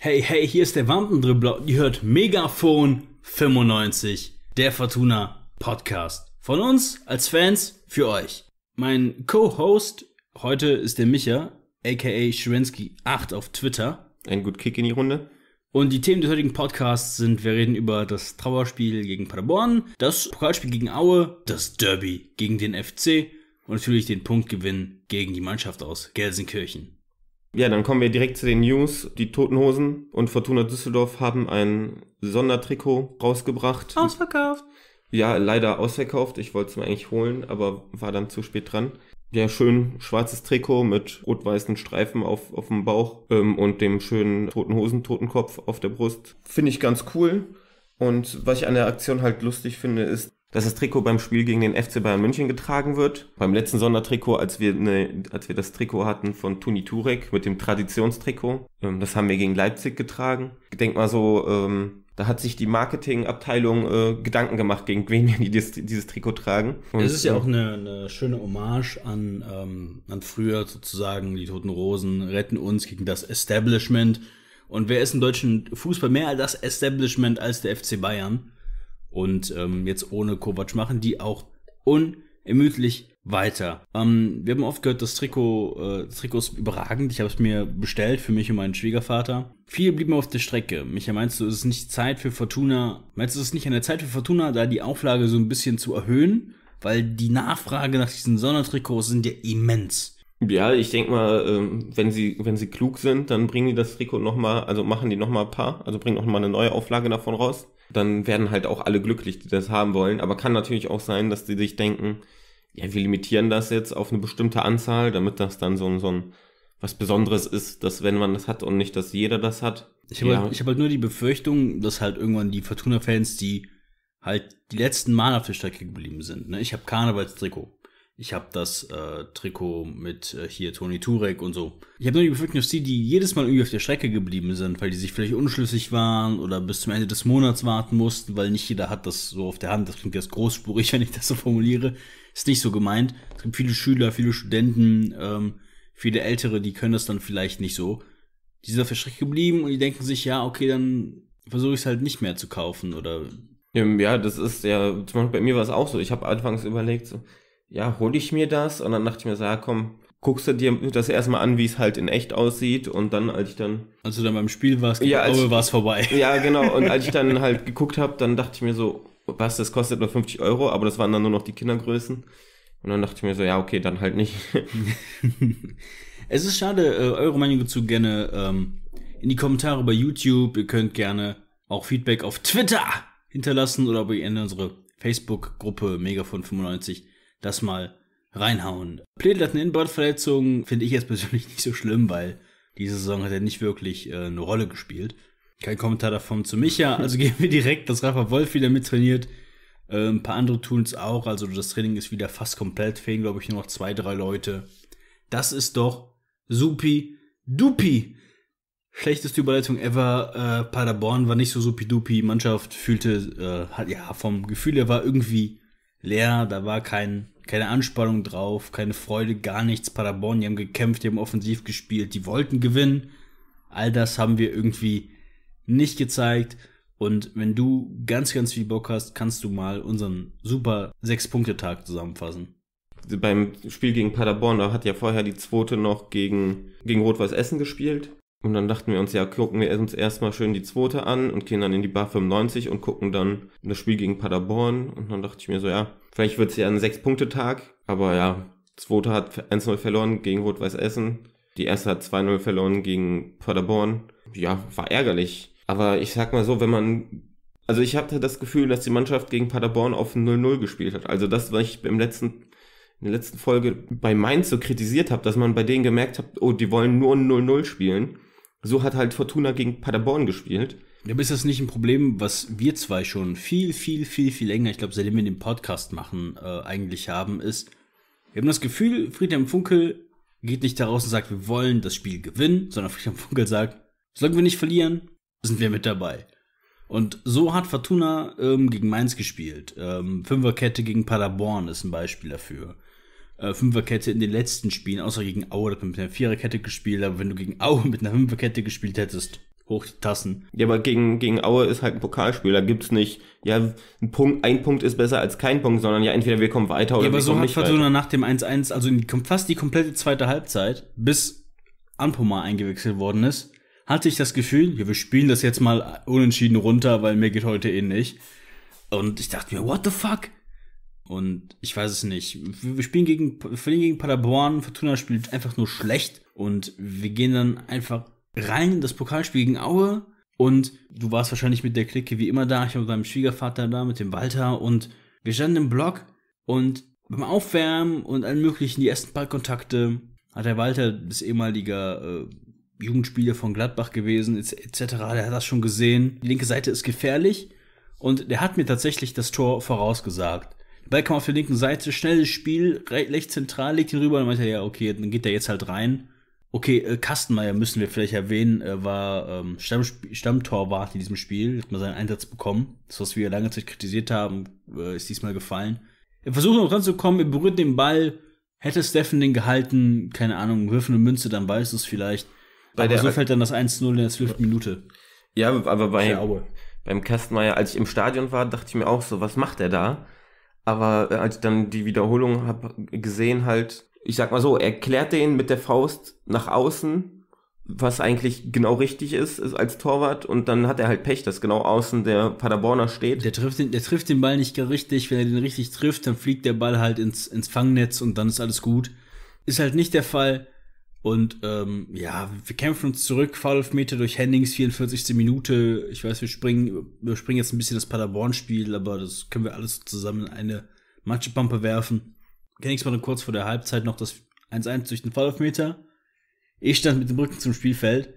Hey, hey, hier ist der Wampendribbler. Ihr hört Megafon 95, der Fortuna Podcast. Von uns als Fans für euch. Mein Co-Host heute ist der Micha, aka Schwensky8 auf Twitter. Ein gut Kick in die Runde. Und die Themen des heutigen Podcasts sind, wir reden über das Trauerspiel gegen Paderborn, das Pokalspiel gegen Aue, das Derby gegen den FC und natürlich den Punktgewinn gegen die Mannschaft aus Gelsenkirchen. Ja, dann kommen wir direkt zu den News. Die Totenhosen und Fortuna Düsseldorf haben ein Sondertrikot rausgebracht. Ausverkauft. Ja, leider ausverkauft. Ich wollte es mir eigentlich holen, aber war dann zu spät dran. Ja, schön schwarzes Trikot mit rot-weißen Streifen auf, auf dem Bauch ähm, und dem schönen Totenhosen, Totenkopf auf der Brust. Finde ich ganz cool. Und was ich an der Aktion halt lustig finde, ist, dass das Trikot beim Spiel gegen den FC Bayern München getragen wird. Beim letzten Sondertrikot, als wir, ne, als wir das Trikot hatten von Tuni Turek mit dem Traditionstrikot, ähm, das haben wir gegen Leipzig getragen. Ich denk mal so, ähm, da hat sich die Marketingabteilung äh, Gedanken gemacht, gegen wen wir dieses, dieses Trikot tragen. Und, es ist ja äh, auch eine, eine schöne Hommage an, ähm, an früher sozusagen, die Toten Rosen retten uns gegen das Establishment. Und wer ist im deutschen Fußball mehr als das Establishment als der FC Bayern? und ähm, jetzt ohne Kovac machen die auch unermüdlich weiter. Ähm, wir haben oft gehört, das Trikot, äh, Trikot ist überragend. Ich habe es mir bestellt für mich und meinen Schwiegervater. Viel blieb mir auf der Strecke. Micha, meinst du, ist es nicht Zeit für Fortuna? Meinst du, ist es nicht an der Zeit für Fortuna, da die Auflage so ein bisschen zu erhöhen? Weil die Nachfrage nach diesen Sondertrikots sind ja immens. Ja, ich denke mal, ähm, wenn sie, wenn sie klug sind, dann bringen die das Trikot nochmal, also machen die nochmal ein paar, also bringen nochmal eine neue Auflage davon raus dann werden halt auch alle glücklich, die das haben wollen. Aber kann natürlich auch sein, dass die sich denken, ja, wir limitieren das jetzt auf eine bestimmte Anzahl, damit das dann so, so ein was Besonderes ist, dass wenn man das hat und nicht, dass jeder das hat. Ich habe halt, ja. halt, hab halt nur die Befürchtung, dass halt irgendwann die Fortuna-Fans, die halt die letzten Mal auf der Strecke geblieben sind. Ne? Ich habe Karnevalstrikot. Ich habe das äh, Trikot mit äh, hier Toni Turek und so. Ich habe nur die Befürchtung, dass die, die jedes Mal irgendwie auf der Strecke geblieben sind, weil die sich vielleicht unschlüssig waren oder bis zum Ende des Monats warten mussten, weil nicht jeder hat das so auf der Hand. Das klingt jetzt großspurig, wenn ich das so formuliere. Ist nicht so gemeint. Es gibt viele Schüler, viele Studenten, ähm, viele Ältere, die können das dann vielleicht nicht so. Die sind auf der Strecke geblieben und die denken sich, ja, okay, dann versuche ich es halt nicht mehr zu kaufen oder. Ähm, ja, das ist ja, zum Beispiel bei mir war es auch so. Ich habe anfangs überlegt, so, ja, hole ich mir das? Und dann dachte ich mir so, ja, komm, guckst du dir das erstmal an, wie es halt in echt aussieht und dann, als ich dann... Als du dann beim Spiel warst, ja, glaube, war vorbei. Ja, genau. Und als ich dann halt geguckt habe, dann dachte ich mir so, was, das kostet nur 50 Euro, aber das waren dann nur noch die Kindergrößen. Und dann dachte ich mir so, ja, okay, dann halt nicht. es ist schade, äh, eure Meinung dazu gerne ähm, in die Kommentare bei YouTube. Ihr könnt gerne auch Feedback auf Twitter hinterlassen oder bei in unsere Facebook-Gruppe Megafon95 das mal reinhauen. Plädel hat eine Innenbordverletzung, finde ich jetzt persönlich nicht so schlimm, weil diese Saison hat er nicht wirklich äh, eine Rolle gespielt. Kein Kommentar davon zu Micha, also gehen wir direkt, dass Rafa Wolf wieder mit trainiert. Äh, ein paar andere tun es auch, also das Training ist wieder fast komplett, fehlen glaube ich nur noch zwei, drei Leute. Das ist doch supi dupi. Schlechteste Überleitung ever. Äh, Paderborn war nicht so supi dupi. Mannschaft fühlte, äh, hat, ja, vom Gefühl her war irgendwie leer, da war kein, keine Anspannung drauf, keine Freude, gar nichts. Paderborn, die haben gekämpft, die haben offensiv gespielt, die wollten gewinnen. All das haben wir irgendwie nicht gezeigt. Und wenn du ganz, ganz viel Bock hast, kannst du mal unseren super Sechs-Punkte-Tag zusammenfassen. Beim Spiel gegen Paderborn, da hat ja vorher die zweite noch gegen, gegen Rot-Weiß Essen gespielt. Und dann dachten wir uns, ja, gucken wir uns erstmal schön die zweite an und gehen dann in die Bar 95 und gucken dann das Spiel gegen Paderborn. Und dann dachte ich mir so, ja, vielleicht wird es ja ein Sechs-Punkte-Tag. Aber ja, zweite hat 1-0 verloren gegen Rot-Weiß Essen. Die erste hat 2-0 verloren gegen Paderborn. Ja, war ärgerlich. Aber ich sag mal so, wenn man. Also ich hatte das Gefühl, dass die Mannschaft gegen Paderborn auf 0-0 gespielt hat. Also das, was ich im letzten in der letzten Folge bei Mainz so kritisiert habe, dass man bei denen gemerkt hat, oh, die wollen nur 0-0 spielen so hat halt Fortuna gegen Paderborn gespielt. Ja, aber ist das nicht ein Problem, was wir zwei schon viel, viel, viel, viel länger, ich glaube, seitdem wir den Podcast machen, äh, eigentlich haben, ist, wir haben das Gefühl, Friedhelm Funkel geht nicht daraus und sagt, wir wollen das Spiel gewinnen, sondern Friedhelm Funkel sagt, solange wir nicht verlieren, sind wir mit dabei. Und so hat Fortuna ähm, gegen Mainz gespielt. Ähm, Fünferkette gegen Paderborn ist ein Beispiel dafür äh, Fünferkette in den letzten Spielen, außer gegen Aue, dass man mit einer Viererkette gespielt, aber wenn du gegen Aue mit einer Fünferkette gespielt hättest, hoch die Tassen. Ja, aber gegen, gegen Aue ist halt ein Pokalspiel, da gibt's nicht, ja, ein Punkt, ein Punkt ist besser als kein Punkt, sondern ja, entweder wir kommen weiter oder ja, aber wir so kommen nicht weiter. Fortuna nach dem 1-1, also in fast die komplette zweite Halbzeit, bis Anpoma eingewechselt worden ist, hatte ich das Gefühl, ja, wir spielen das jetzt mal unentschieden runter, weil mir geht heute eh nicht. Und ich dachte mir, what the fuck? Und ich weiß es nicht. Wir spielen gegen, verlieren gegen Paderborn, Fortuna spielt einfach nur schlecht. Und wir gehen dann einfach rein in das Pokalspiel gegen Aue. Und du warst wahrscheinlich mit der Clique wie immer da. Ich war mit meinem Schwiegervater da, mit dem Walter. Und wir standen im Block. Und beim Aufwärmen und allen möglichen, die ersten Ballkontakte, hat der Walter, das ehemalige äh, Jugendspieler von Gladbach gewesen, etc., et der hat das schon gesehen. Die linke Seite ist gefährlich. Und der hat mir tatsächlich das Tor vorausgesagt. Ball kam auf der linken Seite, schnelles Spiel, recht zentral, legt ihn rüber und meinte, ja, okay, dann geht der jetzt halt rein. Okay, äh, Kastenmeier müssen wir vielleicht erwähnen, äh, war ähm, Stamm, Stammtorwart in diesem Spiel, hat mal seinen Einsatz bekommen. Das, was wir lange Zeit kritisiert haben, äh, ist diesmal gefallen. Er versucht noch ranzukommen, er berührt den Ball, hätte Steffen den gehalten, keine Ahnung, wirf eine Münze, dann weiß es vielleicht. Bei aber der, so fällt dann das 1-0 in der 12. Minute. Ja, aber bei, beim Kastenmeier, als ich im Stadion war, dachte ich mir auch so, was macht er da? Aber äh, als ich dann die Wiederholung habe gesehen, halt, ich sag mal so, er klärt den mit der Faust nach außen, was eigentlich genau richtig ist, ist als Torwart und dann hat er halt Pech, dass genau außen der Paderborner steht. Der trifft den, der trifft den Ball nicht richtig, wenn er den richtig trifft, dann fliegt der Ball halt ins, ins Fangnetz und dann ist alles gut. Ist halt nicht der Fall. Und ähm, ja, wir kämpfen uns zurück, Foul-Meter durch Hennings, 44. Minute. Ich weiß, wir springen, wir springen jetzt ein bisschen das Paderborn-Spiel, aber das können wir alles zusammen in eine Matschepampe werfen. Hennings war dann kurz vor der Halbzeit noch das 1-1 durch den Foul-Meter. Ich stand mit dem Rücken zum Spielfeld.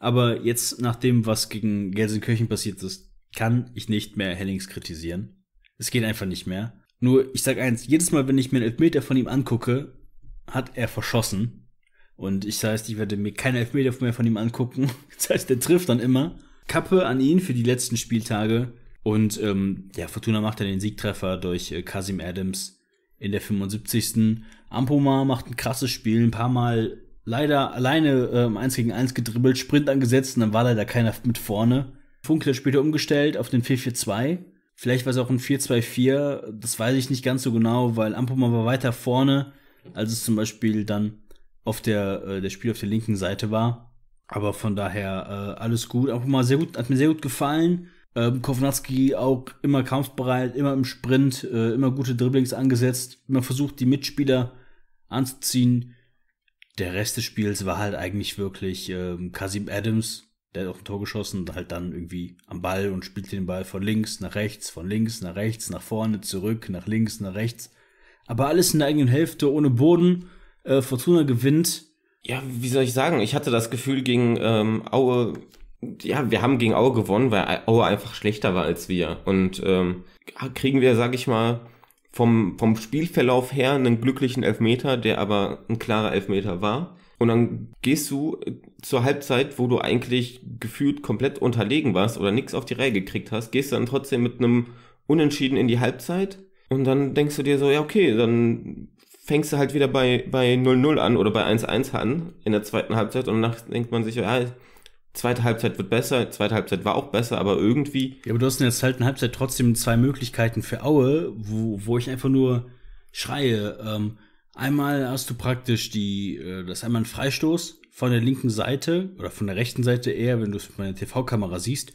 Aber jetzt, nach dem, was gegen Gelsenkirchen passiert ist, kann ich nicht mehr Hennings kritisieren. Es geht einfach nicht mehr. Nur, ich sag eins, jedes Mal, wenn ich mir einen Elfmeter von ihm angucke, hat er verschossen. Und ich das heißt, ich werde mir keine Elfmeter mehr von ihm angucken. Das heißt, der trifft dann immer. Kappe an ihn für die letzten Spieltage. Und ähm, ja, Fortuna macht dann den Siegtreffer durch äh, Kasim Adams in der 75. Ampoma macht ein krasses Spiel, ein paar Mal leider alleine ähm, 1 gegen 1 gedribbelt, Sprint angesetzt und dann war leider keiner mit vorne. Funkler später umgestellt auf den 4-4-2. Vielleicht war es auch ein 4-2-4, das weiß ich nicht ganz so genau, weil Ampoma war weiter vorne, als es zum Beispiel dann auf der, äh, der Spiel auf der linken Seite war. Aber von daher äh, alles gut. Auch mal sehr gut, hat mir sehr gut gefallen. Ähm, Kovnatski auch immer kampfbereit, immer im Sprint, äh, immer gute Dribblings angesetzt, immer versucht, die Mitspieler anzuziehen. Der Rest des Spiels war halt eigentlich wirklich ähm, Kasim Adams, der hat auf ein Tor geschossen und halt dann irgendwie am Ball und spielte den Ball von links nach rechts, von links nach rechts, nach vorne, zurück, nach links, nach rechts. Aber alles in der eigenen Hälfte, ohne Boden äh, Fortuna gewinnt. Ja, wie soll ich sagen? Ich hatte das Gefühl gegen ähm, Aue. Ja, wir haben gegen Aue gewonnen, weil Aue einfach schlechter war als wir. Und ähm, kriegen wir, sag ich mal, vom, vom Spielverlauf her einen glücklichen Elfmeter, der aber ein klarer Elfmeter war. Und dann gehst du äh, zur Halbzeit, wo du eigentlich gefühlt komplett unterlegen warst oder nichts auf die Reihe gekriegt hast, gehst du dann trotzdem mit einem Unentschieden in die Halbzeit. Und dann denkst du dir so, ja, okay, dann fängst du halt wieder bei, bei 0-0 an oder bei 1-1 an in der zweiten Halbzeit und danach denkt man sich, ja, zweite Halbzeit wird besser, zweite Halbzeit war auch besser, aber irgendwie. Ja, aber du hast in der zweiten Halbzeit trotzdem zwei Möglichkeiten für Aue, wo, wo ich einfach nur schreie. Ähm, einmal hast du praktisch die, äh, das ist einmal ein Freistoß von der linken Seite oder von der rechten Seite eher, wenn du es mit meiner TV-Kamera siehst,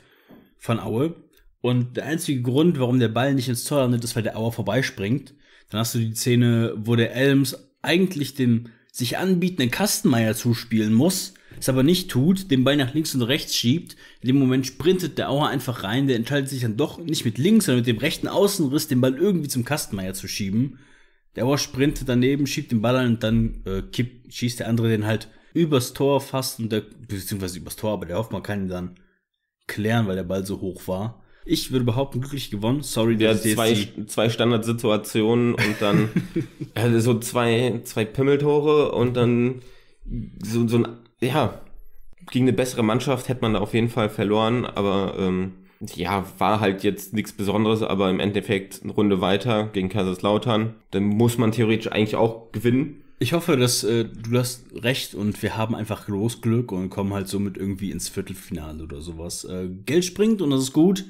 von Aue. Und der einzige Grund, warum der Ball nicht ins Tor landet, ist, weil der Auer vorbeispringt. Dann hast du die Szene, wo der Elms eigentlich dem sich anbietenden Kastenmeier zuspielen muss, es aber nicht tut, den Ball nach links und rechts schiebt. In dem Moment sprintet der Auer einfach rein, der entscheidet sich dann doch nicht mit links, sondern mit dem rechten Außenriss den Ball irgendwie zum Kastenmeier zu schieben. Der Auer sprintet daneben, schiebt den Ball an und dann äh, kippt, schießt der andere den halt übers Tor fast und der, beziehungsweise übers Tor, aber der Hoffmann kann ihn dann klären, weil der Ball so hoch war. Ich würde behaupten, glücklich gewonnen. Sorry, der ja, zwei, zwei Standardsituationen und dann so zwei, zwei Pimmeltore und dann so, so ein, ja, gegen eine bessere Mannschaft hätte man da auf jeden Fall verloren, aber ähm, ja, war halt jetzt nichts Besonderes, aber im Endeffekt eine Runde weiter gegen Kaiserslautern. Dann muss man theoretisch eigentlich auch gewinnen. Ich hoffe, dass äh, du hast recht und wir haben einfach groß Glück und kommen halt somit irgendwie ins Viertelfinale oder sowas. Äh, Geld springt und das ist gut.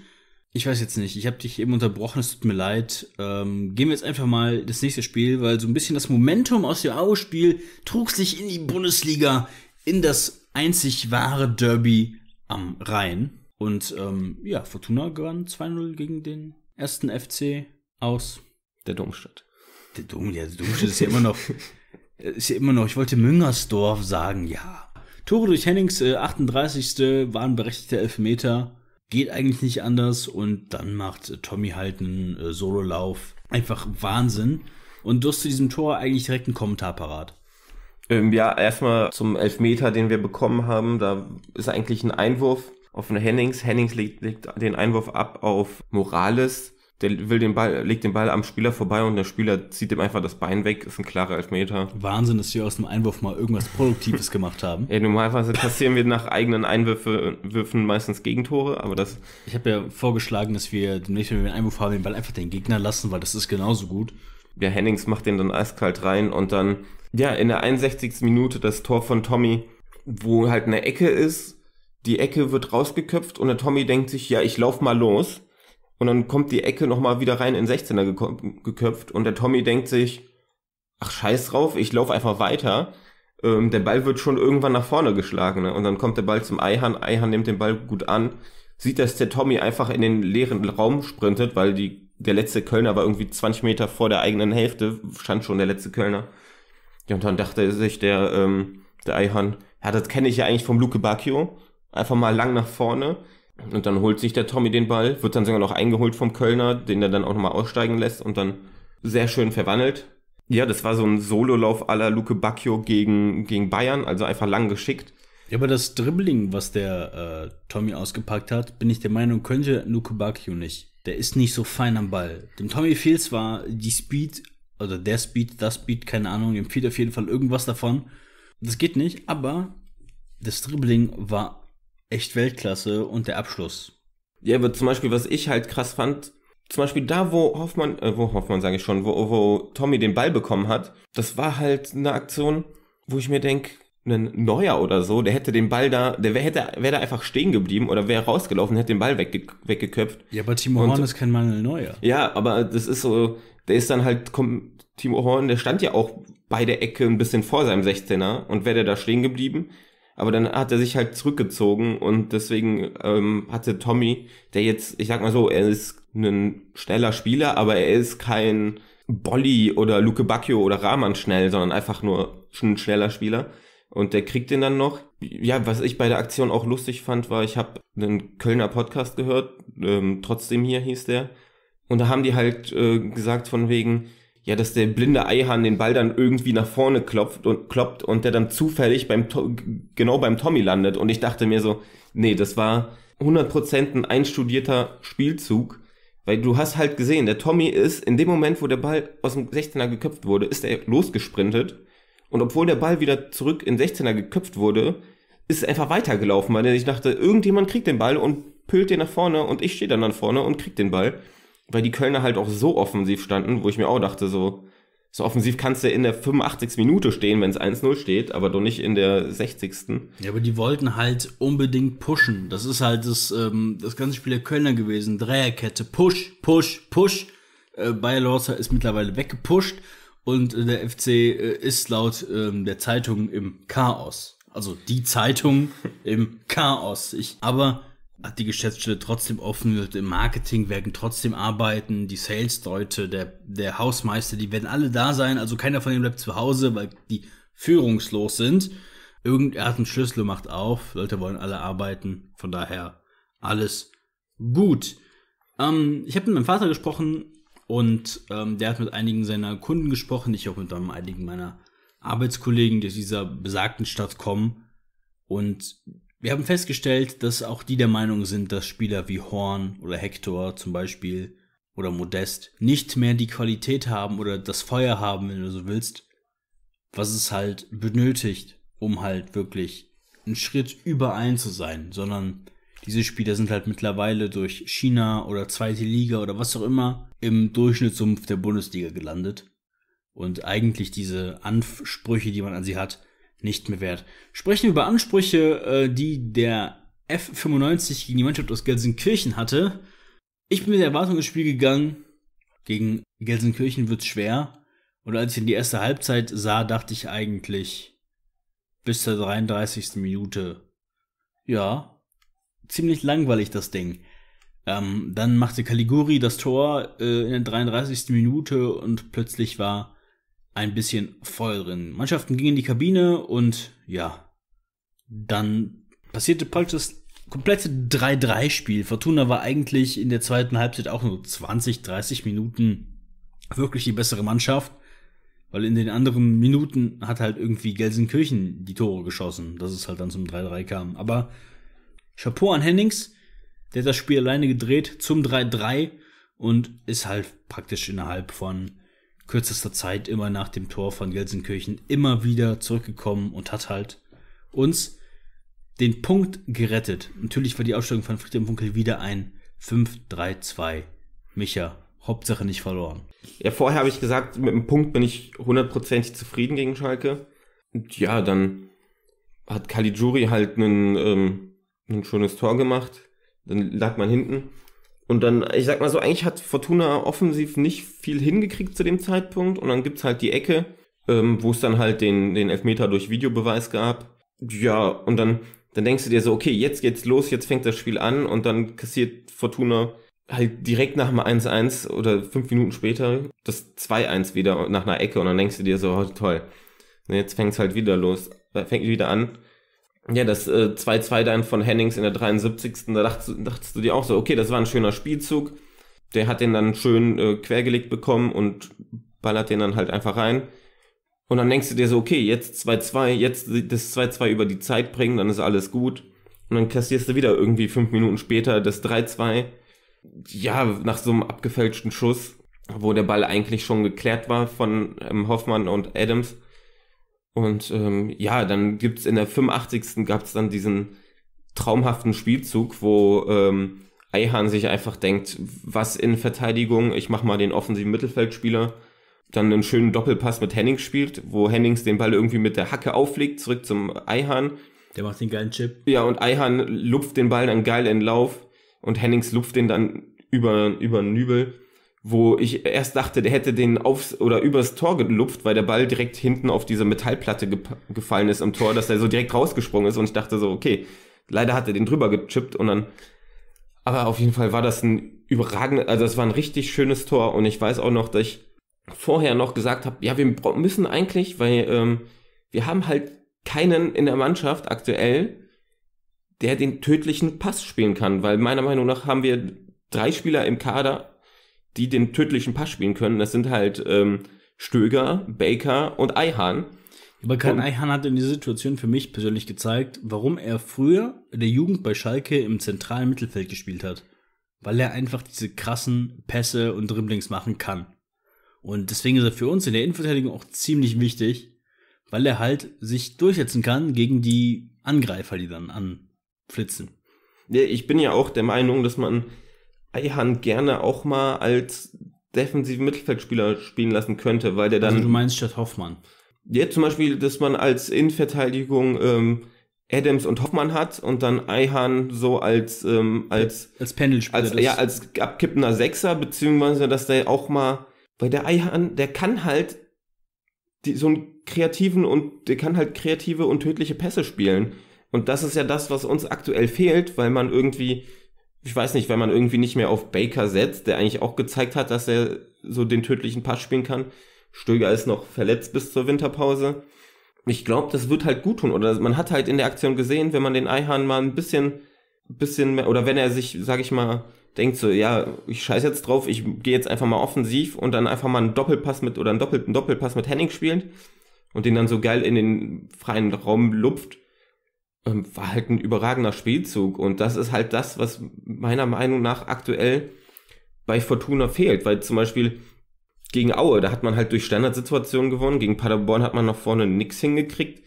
Ich weiß jetzt nicht, ich habe dich eben unterbrochen, es tut mir leid. Ähm, gehen wir jetzt einfach mal das nächste Spiel, weil so ein bisschen das Momentum aus dem AO-Spiel trug sich in die Bundesliga, in das einzig wahre Derby am Rhein. Und ähm, ja, Fortuna gewann 2-0 gegen den ersten FC aus der Domstadt. Der, Dom, der Domstadt ist ja immer noch, ist ja immer noch, ich wollte Müngersdorf sagen, ja. Tore durch Hennings, äh, 38. waren berechtigte Elfmeter geht eigentlich nicht anders und dann macht äh, Tommy halt einen äh, Sololauf. Einfach Wahnsinn. Und du hast zu diesem Tor eigentlich direkt einen Kommentar parat. Ähm, ja, erstmal zum Elfmeter, den wir bekommen haben. Da ist eigentlich ein Einwurf auf den Hennings. Hennings legt, legt den Einwurf ab auf Morales der will den Ball, legt den Ball am Spieler vorbei und der Spieler zieht ihm einfach das Bein weg, ist ein klarer Elfmeter. Wahnsinn, dass wir aus dem Einwurf mal irgendwas Produktives gemacht haben. Ja, normalerweise kassieren wir nach eigenen Einwürfen meistens Gegentore, aber das. Ich habe ja vorgeschlagen, dass wir demnächst, wenn wir einen Einwurf haben, den Ball einfach den Gegner lassen, weil das ist genauso gut. Ja, Hennings macht den dann eiskalt rein und dann, ja, in der 61. Minute das Tor von Tommy, wo halt eine Ecke ist, die Ecke wird rausgeköpft und der Tommy denkt sich, ja, ich lauf mal los und dann kommt die Ecke nochmal wieder rein in 16er geköpft und der Tommy denkt sich, ach scheiß drauf, ich laufe einfach weiter. Ähm, der Ball wird schon irgendwann nach vorne geschlagen ne? und dann kommt der Ball zum Eihan, Eihan nimmt den Ball gut an, sieht, dass der Tommy einfach in den leeren Raum sprintet, weil die, der letzte Kölner war irgendwie 20 Meter vor der eigenen Hälfte, stand schon der letzte Kölner. Ja, und dann dachte sich der, ähm, der Eihan, ja, das kenne ich ja eigentlich vom Luke Bacchio. Einfach mal lang nach vorne, und dann holt sich der Tommy den Ball, wird dann sogar noch eingeholt vom Kölner, den er dann auch nochmal aussteigen lässt und dann sehr schön verwandelt. Ja, das war so ein Sololauf aller Luke Bacchio gegen, gegen Bayern, also einfach lang geschickt. Ja, aber das Dribbling, was der äh, Tommy ausgepackt hat, bin ich der Meinung, könnte Luke Bacchio nicht. Der ist nicht so fein am Ball. Dem Tommy fehlt zwar die Speed, oder der Speed, das Speed, keine Ahnung, ihm fehlt auf jeden Fall irgendwas davon. Das geht nicht, aber das Dribbling war echt Weltklasse und der Abschluss. Ja, aber zum Beispiel, was ich halt krass fand, zum Beispiel da, wo Hoffmann, äh, wo Hoffmann sage ich schon, wo, wo Tommy den Ball bekommen hat, das war halt eine Aktion, wo ich mir denke, ein Neuer oder so, der hätte den Ball da, der wäre wär da einfach stehen geblieben oder wäre rausgelaufen, hätte den Ball wegge, weggeköpft. Ja, aber Timo und, Horn ist kein Mangel Neuer. Ja, aber das ist so, der ist dann halt, komm, Timo Horn, der stand ja auch bei der Ecke ein bisschen vor seinem 16er und wäre der da stehen geblieben, aber dann hat er sich halt zurückgezogen und deswegen ähm, hatte Tommy, der jetzt, ich sag mal so, er ist ein schneller Spieler, aber er ist kein Bolli oder Luke Bacchio oder Rahman schnell, sondern einfach nur ein schneller Spieler. Und der kriegt den dann noch. Ja, was ich bei der Aktion auch lustig fand, war, ich habe einen Kölner Podcast gehört, ähm, trotzdem hier hieß der. Und da haben die halt äh, gesagt von wegen, ja, dass der blinde Eihahn den Ball dann irgendwie nach vorne klopft und kloppt und der dann zufällig beim genau beim Tommy landet. Und ich dachte mir so, nee, das war 100% ein einstudierter Spielzug, weil du hast halt gesehen, der Tommy ist in dem Moment, wo der Ball aus dem 16er geköpft wurde, ist er losgesprintet. Und obwohl der Ball wieder zurück in 16er geköpft wurde, ist er einfach weitergelaufen, weil ich dachte, irgendjemand kriegt den Ball und pölt den nach vorne und ich stehe dann nach vorne und krieg den Ball weil die Kölner halt auch so offensiv standen, wo ich mir auch dachte, so, so offensiv kannst du in der 85. Minute stehen, wenn es 1-0 steht, aber doch nicht in der 60. Ja, aber die wollten halt unbedingt pushen. Das ist halt das, ähm, das ganze Spiel der Kölner gewesen. Dreierkette, push, push, push. Äh, Bayer Lorzer ist mittlerweile weggepusht und äh, der FC äh, ist laut ähm, der Zeitung im Chaos. Also die Zeitung im Chaos. Ich, aber hat die Geschäftsstelle trotzdem offen, im Marketing werden trotzdem arbeiten, die Sales-Leute, der, der Hausmeister, die werden alle da sein, also keiner von ihnen bleibt zu Hause, weil die führungslos sind. Irgendeiner hat einen Schlüssel und macht auf, Leute wollen alle arbeiten, von daher alles gut. Ähm, ich habe mit meinem Vater gesprochen und ähm, der hat mit einigen seiner Kunden gesprochen, ich auch mit einigen meiner Arbeitskollegen, die aus dieser besagten Stadt kommen und wir haben festgestellt, dass auch die der Meinung sind, dass Spieler wie Horn oder Hector zum Beispiel oder Modest nicht mehr die Qualität haben oder das Feuer haben, wenn du so willst, was es halt benötigt, um halt wirklich einen Schritt über allen zu sein, sondern diese Spieler sind halt mittlerweile durch China oder zweite Liga oder was auch immer im Durchschnittssumpf der Bundesliga gelandet. Und eigentlich diese Ansprüche, die man an sie hat, nicht mehr wert. Sprechen wir über Ansprüche, äh, die der F95 gegen die Mannschaft aus Gelsenkirchen hatte. Ich bin mit der Erwartung ins Spiel gegangen, gegen Gelsenkirchen wird's schwer. Und als ich in die erste Halbzeit sah, dachte ich eigentlich bis zur 33. Minute, ja, ziemlich langweilig das Ding. Ähm, dann machte Caliguri das Tor äh, in der 33. Minute und plötzlich war ein bisschen voll drin. Mannschaften gingen in die Kabine und ja, dann passierte praktisch das komplette 3-3-Spiel. Fortuna war eigentlich in der zweiten Halbzeit auch nur 20, 30 Minuten wirklich die bessere Mannschaft, weil in den anderen Minuten hat halt irgendwie Gelsenkirchen die Tore geschossen, dass es halt dann zum 3-3 kam. Aber Chapeau an Hennings, der hat das Spiel alleine gedreht zum 3-3 und ist halt praktisch innerhalb von kürzester Zeit immer nach dem Tor von Gelsenkirchen immer wieder zurückgekommen und hat halt uns den Punkt gerettet. Natürlich war die Ausstellung von Friedhelm Funkel wieder ein 5-3-2. Micha, Hauptsache nicht verloren. Ja, vorher habe ich gesagt, mit dem Punkt bin ich hundertprozentig zufrieden gegen Schalke. Und ja, dann hat Caligiuri halt einen, ähm, ein schönes Tor gemacht. Dann lag man hinten. Und dann, ich sag mal so, eigentlich hat Fortuna offensiv nicht viel hingekriegt zu dem Zeitpunkt. Und dann gibt's halt die Ecke, ähm, wo es dann halt den, den Elfmeter durch Videobeweis gab. Ja, und dann, dann denkst du dir so, okay, jetzt geht's los, jetzt fängt das Spiel an. Und dann kassiert Fortuna halt direkt nach dem 1-1 oder fünf Minuten später das 2-1 wieder nach einer Ecke. Und dann denkst du dir so, oh, toll, ne, jetzt fängt's halt wieder los, fängt wieder an. Ja, das 2-2 äh, dann von Hennings in der 73. Da dachtest, dachtest, du dir auch so, okay, das war ein schöner Spielzug. Der hat den dann schön äh, quergelegt bekommen und ballert den dann halt einfach rein. Und dann denkst du dir so, okay, jetzt 2-2, jetzt das 2-2 über die Zeit bringen, dann ist alles gut. Und dann kassierst du wieder irgendwie fünf Minuten später das 3-2. Ja, nach so einem abgefälschten Schuss, wo der Ball eigentlich schon geklärt war von ähm, Hoffmann und Adams. Und ähm, ja, dann gibt's in der 85. gab's dann diesen traumhaften Spielzug, wo ähm, Eihan sich einfach denkt, was in Verteidigung, ich mach mal den offensiven Mittelfeldspieler, dann einen schönen Doppelpass mit Hennings spielt, wo Hennings den Ball irgendwie mit der Hacke auflegt, zurück zum Eihan. Der macht den geilen Chip. Ja, und Eihan lupft den Ball dann geil in Lauf und Hennings lupft den dann über, über den Nübel wo ich erst dachte, der hätte den aufs oder übers Tor gelupft, weil der Ball direkt hinten auf diese Metallplatte ge gefallen ist am Tor, dass er so direkt rausgesprungen ist und ich dachte so, okay, leider hat er den drüber gechippt und dann aber auf jeden Fall war das ein überragendes, also es war ein richtig schönes Tor und ich weiß auch noch, dass ich vorher noch gesagt habe, ja, wir müssen eigentlich, weil ähm, wir haben halt keinen in der Mannschaft aktuell, der den tödlichen Pass spielen kann, weil meiner Meinung nach haben wir drei Spieler im Kader, die den tödlichen Pass spielen können. Das sind halt ähm, Stöger, Baker und Eihan. Aber Karl Eihan hat in dieser Situation für mich persönlich gezeigt, warum er früher in der Jugend bei Schalke im zentralen Mittelfeld gespielt hat. Weil er einfach diese krassen Pässe und Dribblings machen kann. Und deswegen ist er für uns in der Innenverteidigung auch ziemlich wichtig, weil er halt sich durchsetzen kann gegen die Angreifer, die dann anflitzen. Ich bin ja auch der Meinung, dass man Eihan gerne auch mal als defensiven Mittelfeldspieler spielen lassen könnte, weil der also dann. Also du meinst statt Hoffmann. Ja, zum Beispiel, dass man als Innenverteidigung ähm, Adams und Hoffmann hat und dann Eihan so als ähm, als als Pendelspieler, als, ja als abkippender Sechser beziehungsweise dass der auch mal, weil der Eihan, der kann halt die, so einen kreativen und der kann halt kreative und tödliche Pässe spielen und das ist ja das, was uns aktuell fehlt, weil man irgendwie ich weiß nicht, wenn man irgendwie nicht mehr auf Baker setzt, der eigentlich auch gezeigt hat, dass er so den tödlichen Pass spielen kann. Stöger ist noch verletzt bis zur Winterpause. Ich glaube, das wird halt gut tun. Oder man hat halt in der Aktion gesehen, wenn man den Eihahn mal ein bisschen, bisschen mehr, oder wenn er sich, sag ich mal, denkt so, ja, ich scheiß jetzt drauf, ich gehe jetzt einfach mal offensiv und dann einfach mal einen Doppelpass mit oder einen doppelten Doppelpass mit Henning spielt und den dann so geil in den freien Raum lupft, ähm, war halt ein überragender Spielzug. Und das ist halt das, was meiner Meinung nach aktuell bei Fortuna fehlt. Weil zum Beispiel gegen Aue, da hat man halt durch Standardsituationen gewonnen. Gegen Paderborn hat man nach vorne nichts hingekriegt.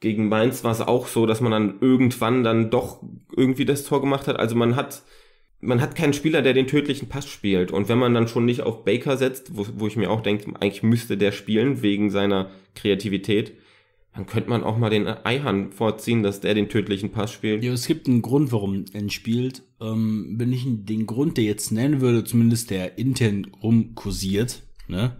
Gegen Mainz war es auch so, dass man dann irgendwann dann doch irgendwie das Tor gemacht hat. Also man hat, man hat keinen Spieler, der den tödlichen Pass spielt. Und wenn man dann schon nicht auf Baker setzt, wo, wo ich mir auch denke, eigentlich müsste der spielen wegen seiner Kreativität, dann könnte man auch mal den Eihahn vorziehen, dass der den tödlichen Pass spielt. Ja, es gibt einen Grund, warum er spielt. Ähm, wenn ich den Grund, der jetzt nennen würde, zumindest der intern rumkursiert, ne?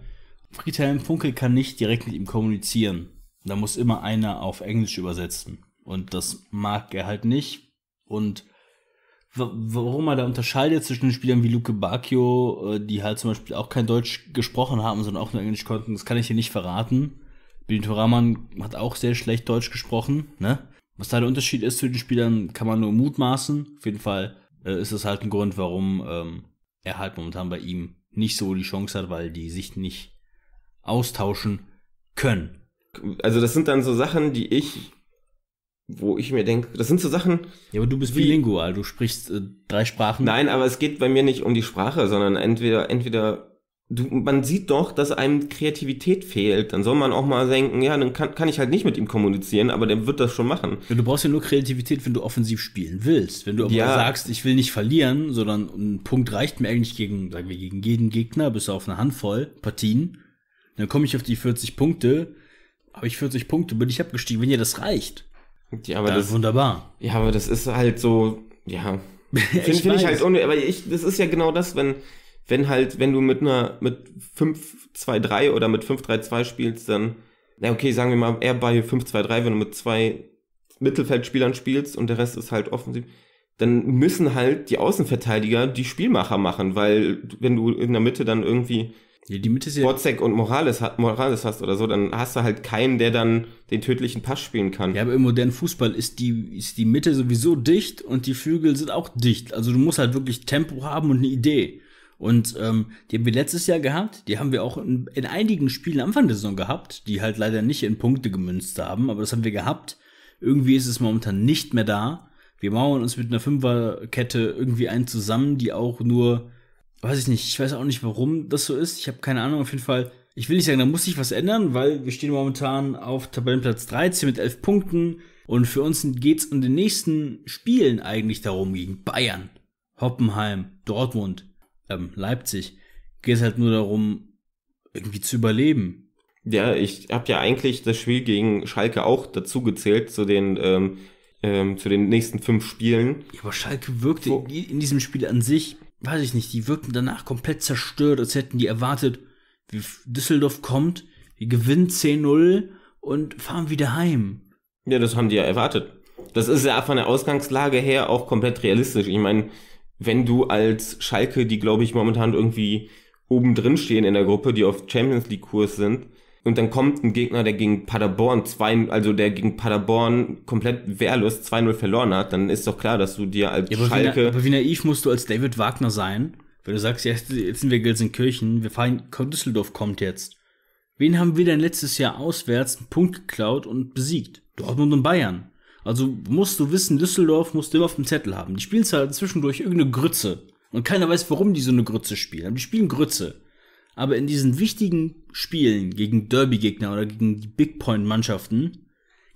Friedhelm Funkel kann nicht direkt mit ihm kommunizieren. Da muss immer einer auf Englisch übersetzen. Und das mag er halt nicht. Und warum er da unterscheidet zwischen den Spielern wie Luke Bacchio, äh, die halt zum Beispiel auch kein Deutsch gesprochen haben, sondern auch nur Englisch konnten, das kann ich hier nicht verraten Benito Rahman hat auch sehr schlecht Deutsch gesprochen, ne? Was da der Unterschied ist zu den Spielern, kann man nur mutmaßen. Auf jeden Fall äh, ist das halt ein Grund, warum ähm, er halt momentan bei ihm nicht so die Chance hat, weil die sich nicht austauschen können. Also das sind dann so Sachen, die ich, wo ich mir denke, das sind so Sachen. Ja, aber du bist bilingual, du sprichst äh, drei Sprachen. Nein, aber es geht bei mir nicht um die Sprache, sondern entweder entweder du, man sieht doch, dass einem Kreativität fehlt. Dann soll man auch mal denken, ja, dann kann, kann ich halt nicht mit ihm kommunizieren, aber der wird das schon machen. Ja, du brauchst ja nur Kreativität, wenn du offensiv spielen willst. Wenn du aber ja. sagst, ich will nicht verlieren, sondern ein Punkt reicht mir eigentlich gegen, sagen wir, gegen jeden Gegner, bis auf eine Handvoll Partien. Dann komme ich auf die 40 Punkte, habe ich 40 Punkte, bin ich abgestiegen, wenn dir das reicht. Ja, aber das, das wunderbar. Ja, aber das ist halt so, ja. Finde ich, find ich halt unnötig, aber ich, das ist ja genau das, wenn, wenn halt, wenn du mit einer, mit 5-2-3 oder mit 5-3-2 spielst, dann, na okay, sagen wir mal, eher bei 5-2-3, wenn du mit zwei Mittelfeldspielern spielst und der Rest ist halt offensiv, dann müssen halt die Außenverteidiger die Spielmacher machen, weil wenn du in der Mitte dann irgendwie ja, die Mitte ist ja und Morales, Morales hast oder so, dann hast du halt keinen, der dann den tödlichen Pass spielen kann. Ja, aber im modernen Fußball ist die, ist die Mitte sowieso dicht und die Flügel sind auch dicht. Also du musst halt wirklich Tempo haben und eine Idee. Und ähm, die haben wir letztes Jahr gehabt, die haben wir auch in, in einigen Spielen Anfang der Saison gehabt, die halt leider nicht in Punkte gemünzt haben, aber das haben wir gehabt. Irgendwie ist es momentan nicht mehr da. Wir mauern uns mit einer Fünferkette irgendwie ein zusammen, die auch nur, weiß ich nicht, ich weiß auch nicht, warum das so ist. Ich habe keine Ahnung, auf jeden Fall. Ich will nicht sagen, da muss sich was ändern, weil wir stehen momentan auf Tabellenplatz 13 mit 11 Punkten. Und für uns geht's in den nächsten Spielen eigentlich darum gegen Bayern, Hoppenheim, Dortmund, ähm, Leipzig geht es halt nur darum, irgendwie zu überleben. Ja, ich habe ja eigentlich das Spiel gegen Schalke auch dazu gezählt, zu den, ähm, ähm, zu den nächsten fünf Spielen. Ja, aber Schalke wirkte so. in, in diesem Spiel an sich, weiß ich nicht, die wirkten danach komplett zerstört, als hätten die erwartet, wie Düsseldorf kommt, die gewinnt 10-0 und fahren wieder heim. Ja, das haben die ja erwartet. Das ist ja von der Ausgangslage her auch komplett realistisch. Ich meine, wenn du als Schalke, die glaube ich momentan irgendwie oben drin stehen in der Gruppe, die auf Champions League Kurs sind, und dann kommt ein Gegner, der gegen Paderborn zwei, also der gegen Paderborn komplett wehrlos 2-0 verloren hat, dann ist doch klar, dass du dir als ja, aber Schalke. Wie na, aber wie naiv musst du als David Wagner sein, wenn du sagst, jetzt, jetzt sind wir Gelsenkirchen, wir fahren, Düsseldorf kommt jetzt. Wen haben wir denn letztes Jahr auswärts einen Punkt geklaut und besiegt? Dortmund und Bayern. Also musst du wissen, Düsseldorf musst du immer auf dem Zettel haben. Die spielen halt zwischendurch irgendeine Grütze. Und keiner weiß, warum die so eine Grütze spielen. Aber die spielen Grütze. Aber in diesen wichtigen Spielen gegen Derby-Gegner oder gegen die Big Point-Mannschaften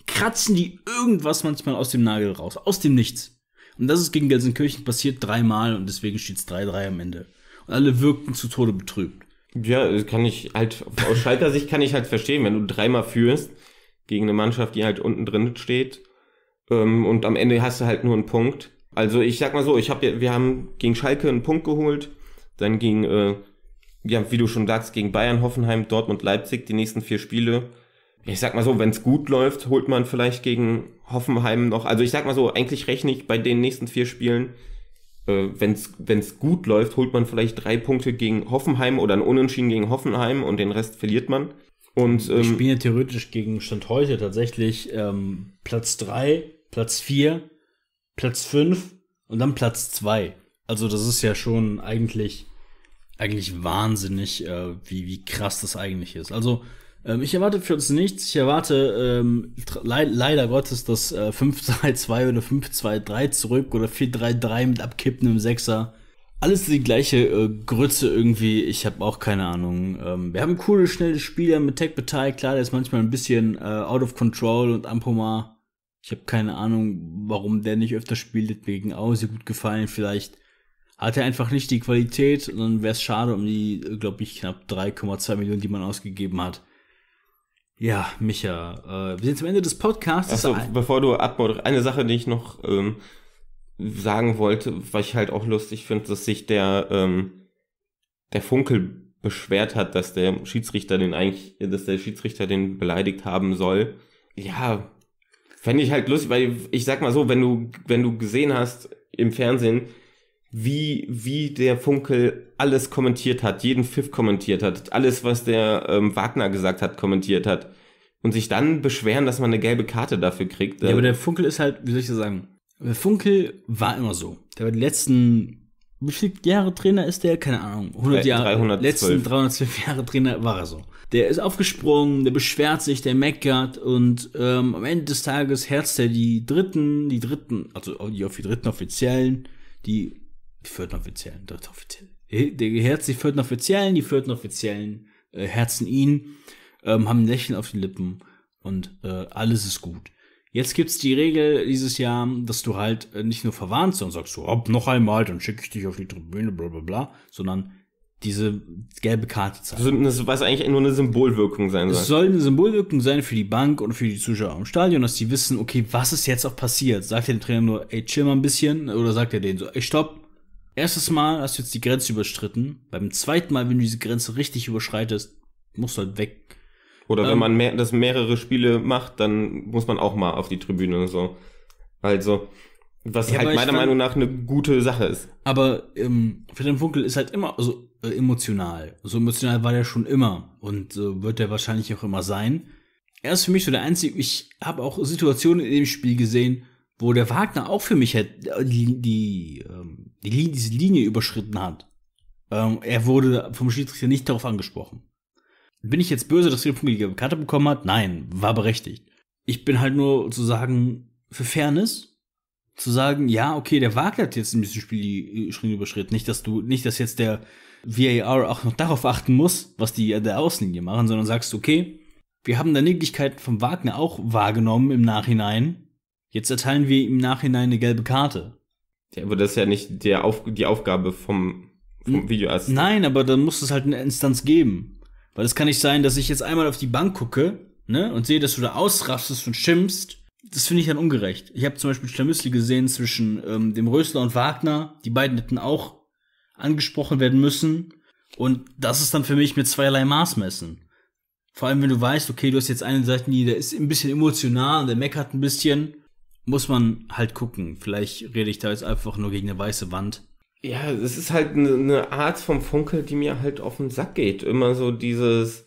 kratzen die irgendwas manchmal aus dem Nagel raus. Aus dem Nichts. Und das ist gegen Gelsenkirchen passiert dreimal und deswegen steht es 3-3 am Ende. Und alle wirkten zu Tode betrübt. Ja, kann ich halt, aus Schalker Sicht kann ich halt verstehen, wenn du dreimal führst gegen eine Mannschaft, die halt unten drin steht, ähm, und am Ende hast du halt nur einen Punkt. Also ich sag mal so, ich hab, ja, wir haben gegen Schalke einen Punkt geholt, dann gegen, äh, ja, wie du schon sagst, gegen Bayern, Hoffenheim, Dortmund, Leipzig die nächsten vier Spiele. Ich sag mal so, wenn es gut läuft, holt man vielleicht gegen Hoffenheim noch. Also ich sag mal so, eigentlich rechne ich bei den nächsten vier Spielen, äh, wenn es gut läuft, holt man vielleicht drei Punkte gegen Hoffenheim oder ein Unentschieden gegen Hoffenheim und den Rest verliert man. Und, ähm, ich spiele theoretisch gegen Stand heute tatsächlich ähm, Platz drei Platz 4, Platz 5 und dann Platz 2. Also das ist ja schon eigentlich, eigentlich wahnsinnig, äh, wie, wie krass das eigentlich ist. Also ähm, ich erwarte für uns nichts. Ich erwarte ähm, le leider Gottes das äh, 5 2 2 oder 5-2-3 zurück oder 4-3-3 mit abkippendem Sechser. Alles die gleiche äh, Grütze irgendwie. Ich habe auch keine Ahnung. Ähm, wir haben coole, schnelle Spieler mit Tech Beteil. Klar, der ist manchmal ein bisschen äh, out of control und Ampomar ich habe keine Ahnung, warum der nicht öfter spielt, hat mir gegen Aussie gut gefallen. Vielleicht hat er einfach nicht die Qualität und dann wäre es schade um die, glaube ich, knapp 3,2 Millionen, die man ausgegeben hat. Ja, Micha, äh, wir sind zum Ende des Podcasts. Achso, bevor du abmoderierst, eine Sache, die ich noch ähm, sagen wollte, weil ich halt auch lustig finde, dass sich der, ähm, der Funkel beschwert hat, dass der Schiedsrichter den eigentlich, dass der Schiedsrichter den beleidigt haben soll. Ja, Fände ich halt lustig, weil ich sag mal so, wenn du, wenn du gesehen hast im Fernsehen, wie, wie der Funkel alles kommentiert hat, jeden Pfiff kommentiert hat, alles, was der ähm, Wagner gesagt hat, kommentiert hat. Und sich dann beschweren, dass man eine gelbe Karte dafür kriegt. Ja, äh aber der Funkel ist halt, wie soll ich das sagen? Der Funkel war immer so. Der war die letzten wie viele Jahre Trainer ist der? Keine Ahnung. 100 Jahre. 312. Letzten 312 Jahre Trainer war er so. Der ist aufgesprungen, der beschwert sich, der meckert und ähm, am Ende des Tages herzt er die Dritten, die Dritten, also die, die Dritten Offiziellen, die, die Vierten Offiziellen, Dritte Offiziellen. Der herzt die Vierten Offiziellen, die Vierten Offiziellen äh, herzen ihn, ähm, haben ein Lächeln auf den Lippen und äh, alles ist gut. Jetzt gibt's die Regel dieses Jahr, dass du halt äh, nicht nur verwarnst, sondern sagst so, ob noch einmal, dann schicke ich dich auf die Tribüne, bla bla bla, sondern diese gelbe Karte zeigt. Das soll eigentlich nur eine Symbolwirkung sein. Es soll eine Symbolwirkung sein für die Bank und für die Zuschauer im Stadion, dass die wissen, okay, was ist jetzt auch passiert? Sagt er dem Trainer nur, ey, chill mal ein bisschen? Oder sagt er denen so, ey, stopp. Erstes Mal hast du jetzt die Grenze überschritten. Beim zweiten Mal, wenn du diese Grenze richtig überschreitest, musst du halt weg. Oder wenn ähm. man mehr, das mehrere Spiele macht, dann muss man auch mal auf die Tribüne so. Also, was ja, halt meiner fand, Meinung nach eine gute Sache ist. Aber ähm, Philipp Funkel ist halt immer so also, äh, emotional. So emotional war der schon immer und äh, wird er wahrscheinlich auch immer sein. Er ist für mich so der Einzige, ich habe auch Situationen in dem Spiel gesehen, wo der Wagner auch für mich hätte, äh, die, die, ähm, die, diese Linie überschritten hat. Ähm, er wurde vom Schiedsrichter nicht darauf angesprochen. Bin ich jetzt böse, dass die Republik ihre Karte bekommen hat? Nein, war berechtigt. Ich bin halt nur zu sagen, für Fairness, zu sagen, ja, okay, der Wagner hat jetzt in diesem Spiel die äh, Schritte überschritten. Nicht, dass du, nicht, dass jetzt der VAR auch noch darauf achten muss, was die der Außenlinie machen, sondern sagst, okay, wir haben da Nicklichkeiten vom Wagner auch wahrgenommen im Nachhinein. Jetzt erteilen wir im Nachhinein eine gelbe Karte. Ja, aber das ist ja nicht der Auf die Aufgabe vom, vom Videoassistenten. Nein, aber dann muss es halt eine Instanz geben. Weil es kann nicht sein, dass ich jetzt einmal auf die Bank gucke, ne, und sehe, dass du da ausrastest und schimpfst. Das finde ich dann ungerecht. Ich habe zum Beispiel Schlamüsli gesehen zwischen ähm, dem Rösler und Wagner. Die beiden hätten auch angesprochen werden müssen. Und das ist dann für mich mit zweierlei Maß messen. Vor allem, wenn du weißt, okay, du hast jetzt einen Seitenlinie, der ist ein bisschen emotional und der meckert ein bisschen, muss man halt gucken. Vielleicht rede ich da jetzt einfach nur gegen eine weiße Wand ja, es ist halt eine ne Art vom Funkel, die mir halt auf den Sack geht. Immer so dieses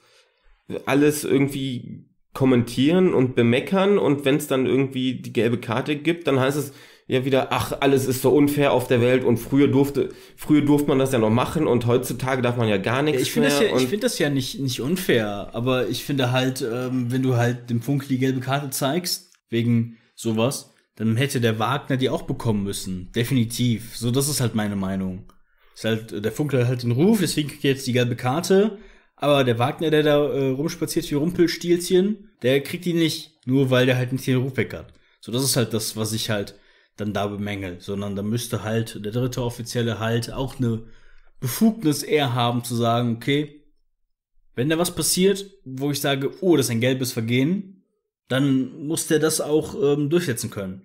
alles irgendwie kommentieren und bemeckern und wenn es dann irgendwie die gelbe Karte gibt, dann heißt es ja wieder, ach, alles ist so unfair auf der Welt und früher durfte, früher durfte man das ja noch machen und heutzutage darf man ja gar nichts ja, ich mehr. Das ja, ich finde das ja nicht, nicht unfair, aber ich finde halt, ähm, wenn du halt dem Funkel die gelbe Karte zeigst, wegen sowas, dann hätte der Wagner die auch bekommen müssen. Definitiv. So, das ist halt meine Meinung. Ist halt, äh, der Funkler hat halt den Ruf, deswegen kriegt er jetzt die gelbe Karte. Aber der Wagner, der da äh, rumspaziert wie Rumpelstilzchen, der kriegt die nicht, nur weil der halt nicht den Ruf weg hat. So, das ist halt das, was ich halt dann da bemängel. Sondern da müsste halt der dritte Offizielle halt auch eine Befugnis eher haben zu sagen, okay, wenn da was passiert, wo ich sage, oh, das ist ein gelbes Vergehen, dann muss der das auch ähm, durchsetzen können.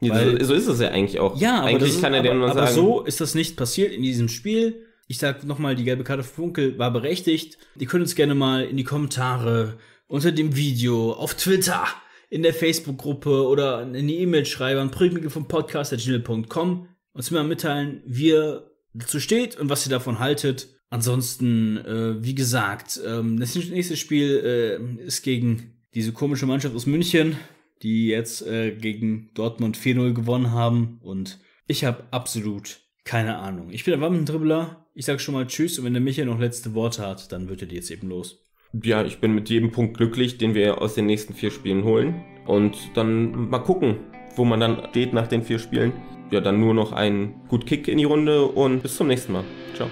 Weil, so, ist es ja eigentlich auch. Ja, aber, eigentlich ist, aber, aber so ist das nicht passiert in diesem Spiel. Ich sag nochmal, die gelbe Karte von Funkel war berechtigt. Ihr könnt uns gerne mal in die Kommentare unter dem Video, auf Twitter, in der Facebook-Gruppe oder in die E-Mail schreiben an vom Podcast gmail.com uns mal mitteilen, wie ihr dazu steht und was ihr davon haltet. Ansonsten, äh, wie gesagt, ähm, das nächste Spiel äh, ist gegen diese komische Mannschaft aus München die jetzt äh, gegen Dortmund 4-0 gewonnen haben. Und ich habe absolut keine Ahnung. Ich bin der Wampendribbler. Ich sage schon mal Tschüss. Und wenn der Michael noch letzte Worte hat, dann wird er die jetzt eben los. Ja, ich bin mit jedem Punkt glücklich, den wir aus den nächsten vier Spielen holen. Und dann mal gucken, wo man dann steht nach den vier Spielen. Ja, dann nur noch einen gut Kick in die Runde und bis zum nächsten Mal. Ciao.